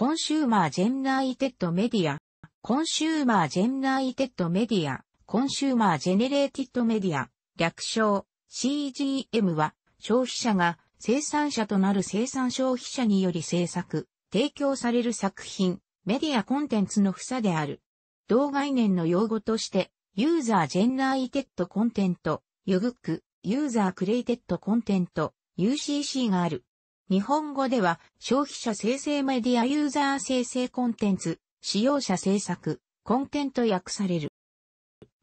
コンシューマージェンナイテッドメディア、コンシューマージェンナイテッドメディア、コンシューマージェネレーティッドメディア、略称 CGM は消費者が生産者となる生産消費者により制作、提供される作品、メディアコンテンツの房である。同概念の用語として、ユーザージェンナイテッドコンテント、ユグック、ユーザークレイテッドコンテント、UCC がある。日本語では消費者生成メディアユーザー生成コンテンツ、使用者制作、コンテンと訳される。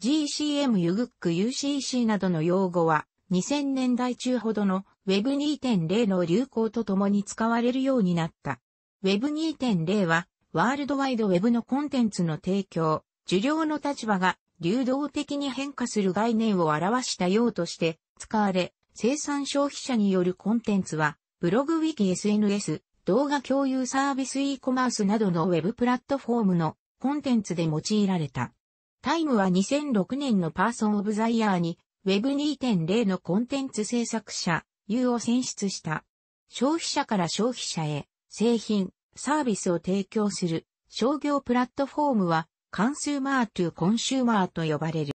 GCM ユグック UCC などの用語は2000年代中ほどの Web2.0 の流行とともに使われるようになった。Web2.0 はワールドワイド Web のコンテンツの提供、受領の立場が流動的に変化する概念を表した用として使われ、生産消費者によるコンテンツはブログウィキ SNS、動画共有サービス e コマースなどのウェブプラットフォームのコンテンツで用いられた。タイムは2006年のパーソンオブザイヤーに Web2.0 のコンテンツ制作者 U を選出した。消費者から消費者へ製品、サービスを提供する商業プラットフォームはカンスーマートゥコンシューマーと呼ばれる。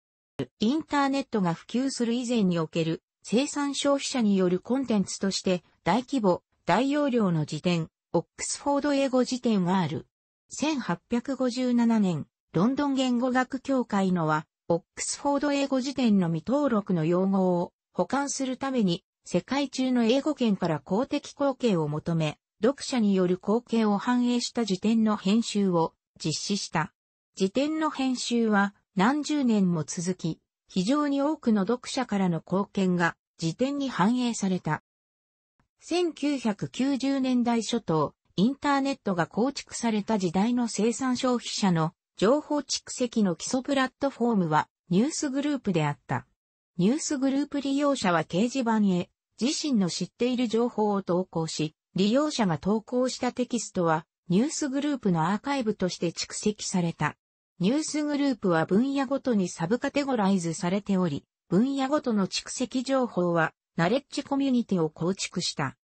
インターネットが普及する以前における生産消費者によるコンテンツとして大規模、大容量の辞典、オックスフォード英語辞典がある。1857年、ロンドン言語学協会のは、オックスフォード英語辞典の未登録の用語を保管するために、世界中の英語圏から公的貢献を求め、読者による貢献を反映した辞典の編集を実施した。辞典の編集は何十年も続き、非常に多くの読者からの貢献が辞典に反映された。1990年代初頭、インターネットが構築された時代の生産消費者の情報蓄積の基礎プラットフォームはニュースグループであった。ニュースグループ利用者は掲示板へ自身の知っている情報を投稿し、利用者が投稿したテキストはニュースグループのアーカイブとして蓄積された。ニュースグループは分野ごとにサブカテゴライズされており、分野ごとの蓄積情報はナレッジコミュニティを構築した。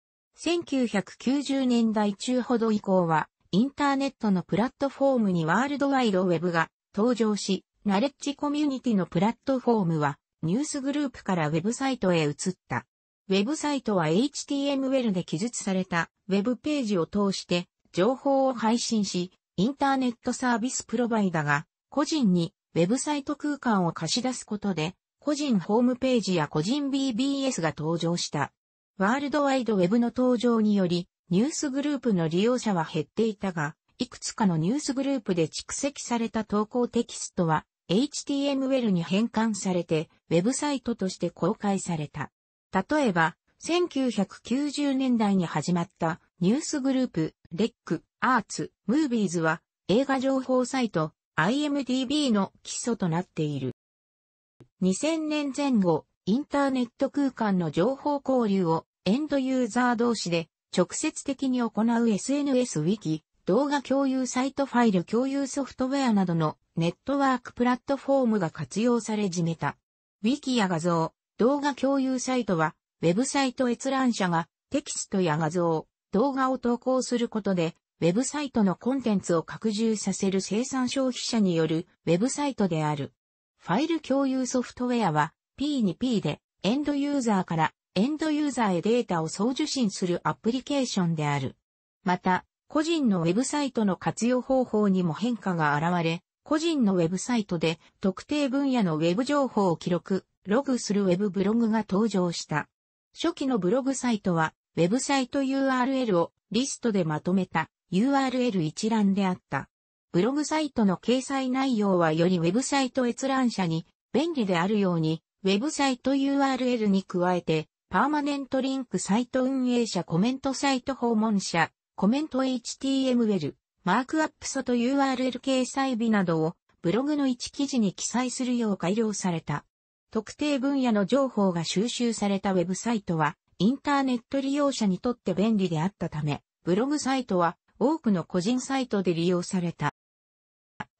1990年代中ほど以降は、インターネットのプラットフォームにワールドワイドウェブが登場し、ナレッジコミュニティのプラットフォームは、ニュースグループからウェブサイトへ移った。ウェブサイトは HTML で記述されたウェブページを通して情報を配信し、インターネットサービスプロバイダが個人にウェブサイト空間を貸し出すことで個人ホームページや個人 BBS が登場した。ワールドワイドウェブの登場により、ニュースグループの利用者は減っていたが、いくつかのニュースグループで蓄積された投稿テキストは、HTML に変換されて、ウェブサイトとして公開された。例えば、1990年代に始まったニュースグループ、レック、アーツ、ムービーズは映画情報サイト、IMDB の基礎となっている。2000年前後、インターネット空間の情報交流をエンドユーザー同士で直接的に行う SNS ウィキ、動画共有サイトファイル共有ソフトウェアなどのネットワークプラットフォームが活用され始めた。ウィキや画像、動画共有サイトは、ウェブサイト閲覧者がテキストや画像、動画を投稿することで、ウェブサイトのコンテンツを拡充させる生産消費者によるウェブサイトである。ファイル共有ソフトウェアは P2P でエンドユーザーからエンドユーザーへデータを送受信するアプリケーションである。また、個人のウェブサイトの活用方法にも変化が現れ、個人のウェブサイトで特定分野のウェブ情報を記録、ログするウェブブログが登場した。初期のブログサイトは、ウェブサイト URL をリストでまとめた URL 一覧であった。ブログサイトの掲載内容はよりウェブサイト閲覧者に便利であるように、ウェブサイト URL に加えて、パーマネントリンクサイト運営者コメントサイト訪問者、コメント HTML、マークアップソト URL 掲載日などをブログの一記事に記載するよう改良された。特定分野の情報が収集されたウェブサイトは、インターネット利用者にとって便利であったため、ブログサイトは多くの個人サイトで利用された。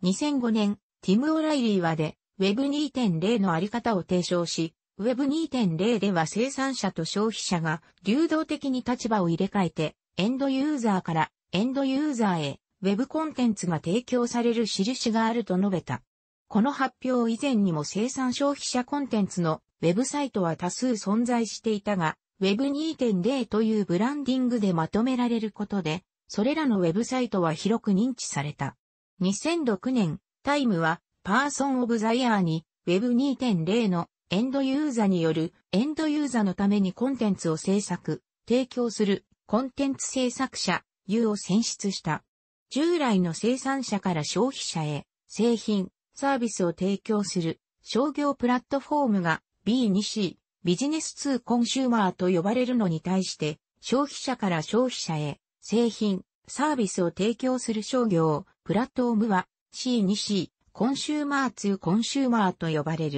2005年、ティム・オライリーはで、Web2.0 のあり方を提唱し、Web2.0 では生産者と消費者が流動的に立場を入れ替えて、エンドユーザーからエンドユーザーへ Web コンテンツが提供される印があると述べた。この発表以前にも生産消費者コンテンツのウェブサイトは多数存在していたが、Web2.0 というブランディングでまとめられることで、それらのウェブサイトは広く認知された。2006年、タイムは、パーソンオブザイヤーに、Web2.0 のエンドユーザによるエンドユーザのためにコンテンツを制作、提供するコンテンツ制作者 U を選出した。従来の生産者から消費者へ製品、サービスを提供する商業プラットフォームが B2C、ビジネス2コンシューマーと呼ばれるのに対して消費者から消費者へ製品、サービスを提供する商業、プラットオームは C2C、コンシューマー2コンシューマーと呼ばれる。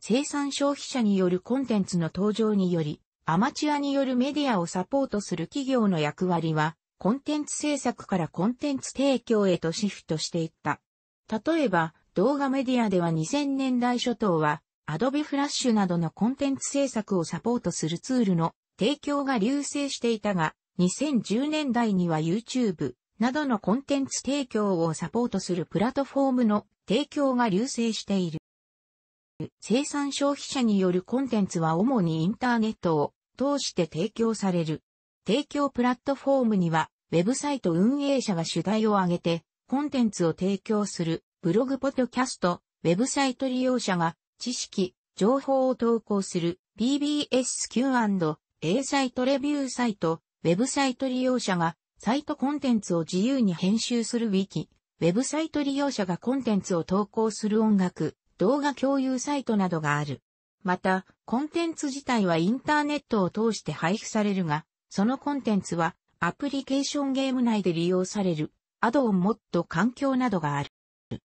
生産消費者によるコンテンツの登場により、アマチュアによるメディアをサポートする企業の役割は、コンテンツ制作からコンテンツ提供へとシフトしていった。例えば、動画メディアでは2000年代初頭は、Adobe Flash などのコンテンツ制作をサポートするツールの提供が流星していたが、2010年代には YouTube、などのコンテンツ提供をサポートするプラットフォームの提供が流星している。生産消費者によるコンテンツは主にインターネットを通して提供される。提供プラットフォームには、ウェブサイト運営者が主題を挙げて、コンテンツを提供する、ブログポッドキャスト、ウェブサイト利用者が、知識、情報を投稿する、BBSQ&A サイトレビューサイト、ウェブサイト利用者が、サイトコンテンツを自由に編集するウィキ、ウェブサイト利用者がコンテンツを投稿する音楽、動画共有サイトなどがある。また、コンテンツ自体はインターネットを通して配布されるが、そのコンテンツはアプリケーションゲーム内で利用される、アドオンモッド環境などがある。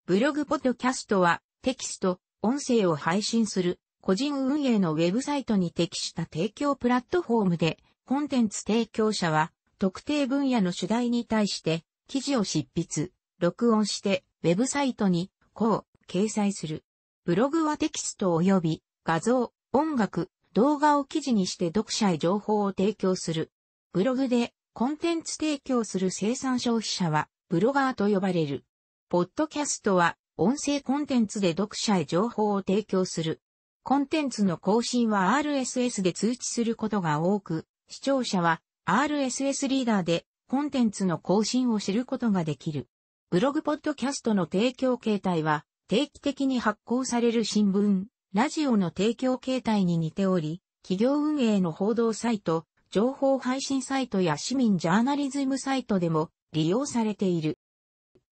ブログポッドキャストはテキスト、音声を配信する個人運営のウェブサイトに適した提供プラットフォームで、コンテンツ提供者は特定分野の主題に対して記事を執筆、録音してウェブサイトにこう掲載する。ブログはテキスト及び画像、音楽、動画を記事にして読者へ情報を提供する。ブログでコンテンツ提供する生産消費者はブロガーと呼ばれる。ポッドキャストは音声コンテンツで読者へ情報を提供する。コンテンツの更新は RSS で通知することが多く、視聴者は RSS リーダーでコンテンツの更新を知ることができる。ブログポッドキャストの提供形態は定期的に発行される新聞、ラジオの提供形態に似ており、企業運営の報道サイト、情報配信サイトや市民ジャーナリズムサイトでも利用されている。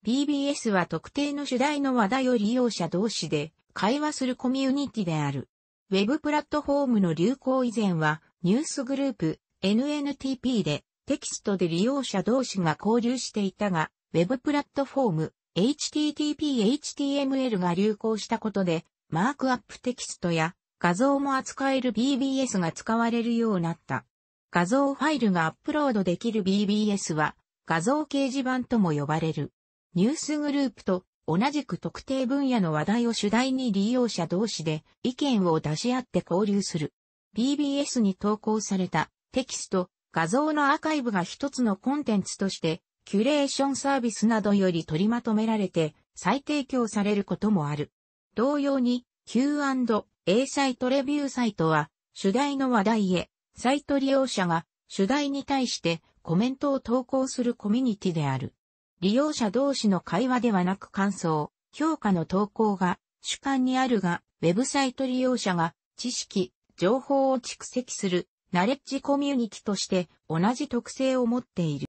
BBS は特定の主題の話題を利用者同士で会話するコミュニティである。ウェブプラットフォームの流行以前はニュースグループ、NNTP でテキストで利用者同士が交流していたが、Web プラットフォーム HTTP HTML が流行したことで、マークアップテキストや画像も扱える BBS が使われるようになった。画像ファイルがアップロードできる BBS は画像掲示板とも呼ばれる。ニュースグループと同じく特定分野の話題を主題に利用者同士で意見を出し合って交流する。BBS に投稿されたテキスト、画像のアーカイブが一つのコンテンツとして、キュレーションサービスなどより取りまとめられて、再提供されることもある。同様に、Q&A サイトレビューサイトは、主題の話題へ、サイト利用者が主題に対してコメントを投稿するコミュニティである。利用者同士の会話ではなく感想、評価の投稿が主観にあるが、ウェブサイト利用者が知識、情報を蓄積するナレッジコミュニティとして同じ特性を持っている。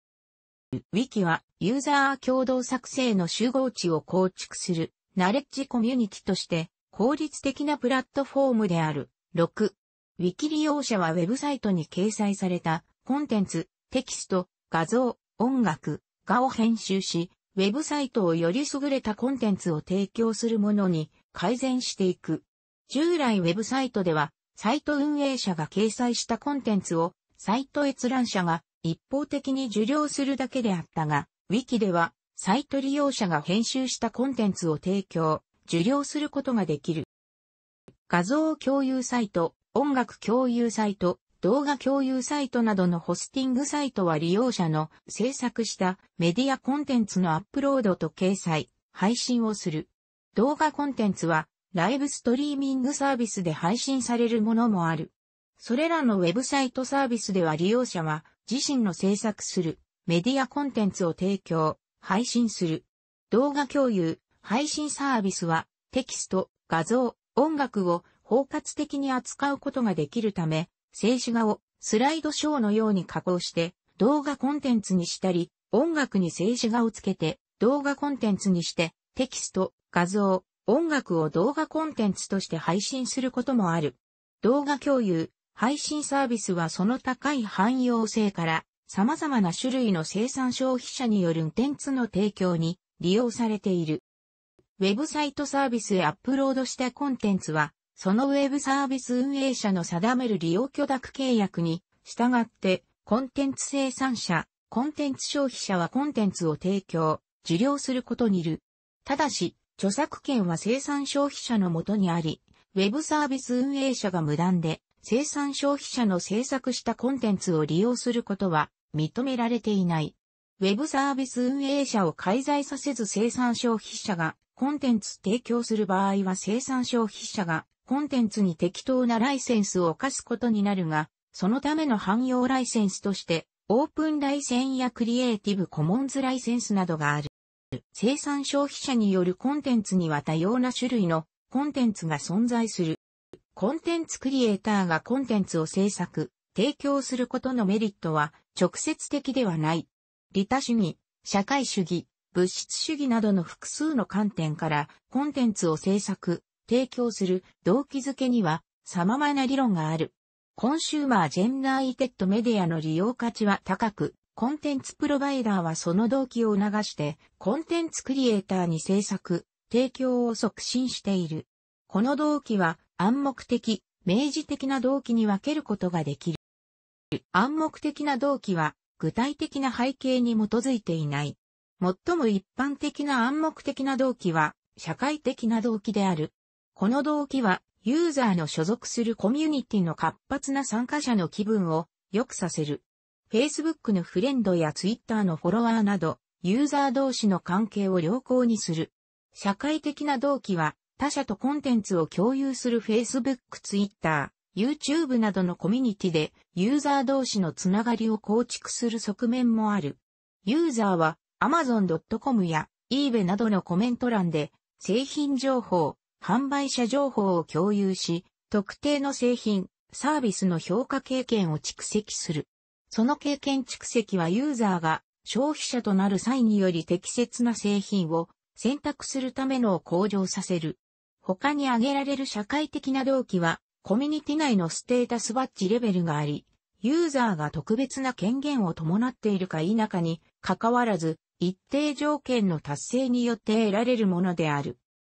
Wiki はユーザー共同作成の集合値を構築するナレッジコミュニティとして効率的なプラットフォームである。6. Wiki 利用者はウェブサイトに掲載されたコンテンツ、テキスト、画像、音楽、画を編集し、ウェブサイトをより優れたコンテンツを提供するものに改善していく。従来ウェブサイトではサイト運営者が掲載したコンテンツをサイト閲覧者が一方的に受領するだけであったが、ウィキではサイト利用者が編集したコンテンツを提供、受領することができる。画像共有サイト、音楽共有サイト、動画共有サイトなどのホスティングサイトは利用者の制作したメディアコンテンツのアップロードと掲載、配信をする。動画コンテンツはライブストリーミングサービスで配信されるものもある。それらのウェブサイトサービスでは利用者は自身の制作するメディアコンテンツを提供、配信する。動画共有、配信サービスはテキスト、画像、音楽を包括的に扱うことができるため、静止画をスライドショーのように加工して動画コンテンツにしたり、音楽に静止画をつけて動画コンテンツにしてテキスト、画像、音楽を動画コンテンツとして配信することもある。動画共有、配信サービスはその高い汎用性から様々な種類の生産消費者によるコンテンツの提供に利用されている。ウェブサイトサービスへアップロードしたコンテンツは、そのウェブサービス運営者の定める利用許諾契約に従って、コンテンツ生産者、コンテンツ消費者はコンテンツを提供、受領することにいる。ただし、著作権は生産消費者のもとにあり、ウェブサービス運営者が無断で生産消費者の制作したコンテンツを利用することは認められていない。ウェブサービス運営者を介在させず生産消費者がコンテンツ提供する場合は生産消費者がコンテンツに適当なライセンスを課すことになるが、そのための汎用ライセンスとして、オープンライセンやクリエイティブコモンズライセンスなどがある。生産消費者によるコンテンツには多様な種類のコンテンツが存在する。コンテンツクリエイターがコンテンツを制作、提供することのメリットは直接的ではない。利他主義、社会主義、物質主義などの複数の観点からコンテンツを制作、提供する動機づけには様々な理論がある。コンシューマージェンダーイテッドメディアの利用価値は高く、コンテンツプロバイダーはその動機を促して、コンテンツクリエイターに制作、提供を促進している。この動機は暗黙的、明示的な動機に分けることができる。暗黙的な動機は具体的な背景に基づいていない。最も一般的な暗黙的な動機は社会的な動機である。この動機はユーザーの所属するコミュニティの活発な参加者の気分を良くさせる。Facebook のフレンドや Twitter のフォロワーなど、ユーザー同士の関係を良好にする。社会的な動機は、他者とコンテンツを共有する Facebook、Twitter、YouTube などのコミュニティで、ユーザー同士のつながりを構築する側面もある。ユーザーは Amazon.com や eBay などのコメント欄で、製品情報、販売者情報を共有し、特定の製品、サービスの評価経験を蓄積する。その経験蓄積はユーザーが消費者となる際により適切な製品を選択するためのを向上させる。他に挙げられる社会的な動機は、コミュニティ内のステータスバッジレベルがあり、ユーザーが特別な権限を伴っているか否かに関わらず、一定条件の達成によって得られるものである。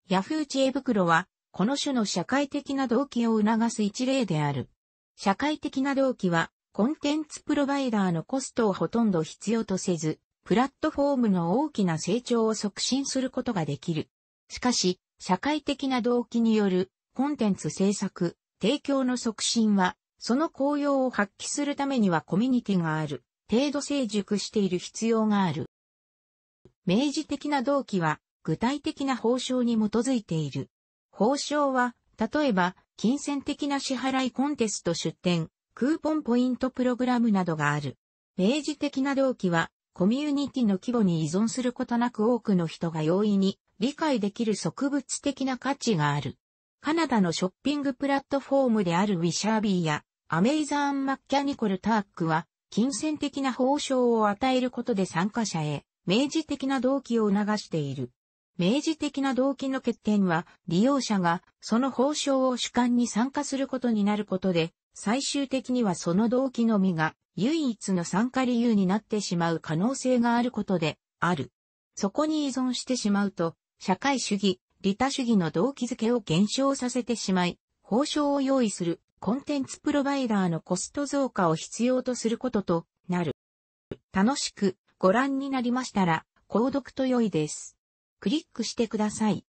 ヤフー知恵袋は、この種の社会的な動機を促す一例である。社会的な動機は、コンテンツプロバイダーのコストをほとんど必要とせず、プラットフォームの大きな成長を促進することができる。しかし、社会的な動機によるコンテンツ制作、提供の促進は、その効用を発揮するためにはコミュニティがある、程度成熟している必要がある。明示的な動機は、具体的な報奨に基づいている。報奨は、例えば、金銭的な支払いコンテスト出展、クーポンポイントプログラムなどがある。明示的な動機は、コミュニティの規模に依存することなく多くの人が容易に理解できる植物的な価値がある。カナダのショッピングプラットフォームであるウィシャービーやアメイザーン・マッキャニコル・タークは、金銭的な報奨を与えることで参加者へ、明示的な動機を促している。明示的な動機の欠点は、利用者がその報奨を主観に参加することになることで、最終的にはその動機のみが唯一の参加理由になってしまう可能性があることである。そこに依存してしまうと、社会主義、利他主義の動機づけを減少させてしまい、報奨を用意するコンテンツプロバイダーのコスト増加を必要とすることとなる。楽しくご覧になりましたら、購読と良いです。クリックしてください。